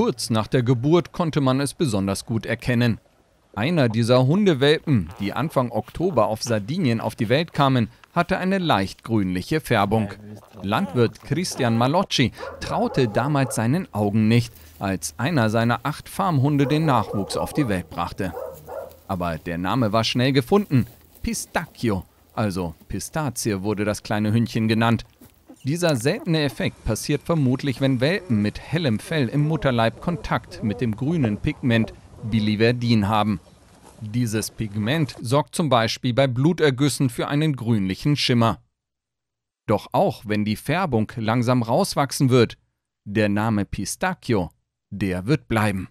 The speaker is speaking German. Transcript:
Kurz nach der Geburt konnte man es besonders gut erkennen. Einer dieser Hundewelpen, die Anfang Oktober auf Sardinien auf die Welt kamen, hatte eine leicht grünliche Färbung. Landwirt Christian Malocci traute damals seinen Augen nicht, als einer seiner acht Farmhunde den Nachwuchs auf die Welt brachte. Aber der Name war schnell gefunden. Pistacchio, also Pistazie wurde das kleine Hündchen genannt. Dieser seltene Effekt passiert vermutlich, wenn Welpen mit hellem Fell im Mutterleib Kontakt mit dem grünen Pigment Biliverdin haben. Dieses Pigment sorgt zum Beispiel bei Blutergüssen für einen grünlichen Schimmer. Doch auch wenn die Färbung langsam rauswachsen wird, der Name Pistacchio, der wird bleiben.